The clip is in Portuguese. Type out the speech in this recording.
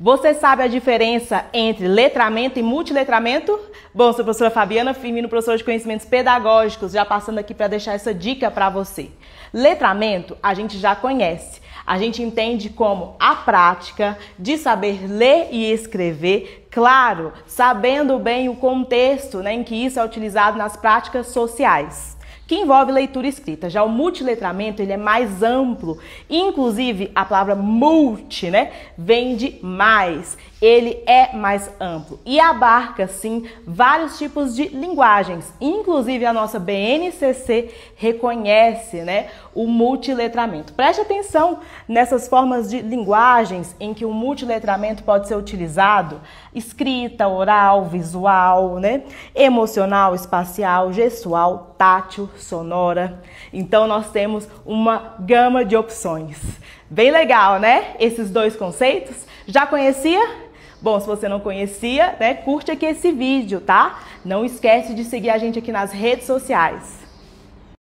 Você sabe a diferença entre letramento e multiletramento? Bom, sou a professora Fabiana Firmino, professora de conhecimentos pedagógicos, já passando aqui para deixar essa dica para você. Letramento a gente já conhece, a gente entende como a prática de saber ler e escrever, claro, sabendo bem o contexto né, em que isso é utilizado nas práticas sociais que envolve leitura escrita. Já o multiletramento, ele é mais amplo. Inclusive, a palavra multi, né, vem de mais. Ele é mais amplo e abarca, sim, vários tipos de linguagens. Inclusive, a nossa BNCC reconhece, né, o multiletramento. Preste atenção nessas formas de linguagens em que o multiletramento pode ser utilizado: escrita, oral, visual, né, emocional, espacial, gestual, tátil, sonora. Então nós temos uma gama de opções. Bem legal, né? Esses dois conceitos. Já conhecia? Bom, se você não conhecia, né, curte aqui esse vídeo, tá? Não esquece de seguir a gente aqui nas redes sociais.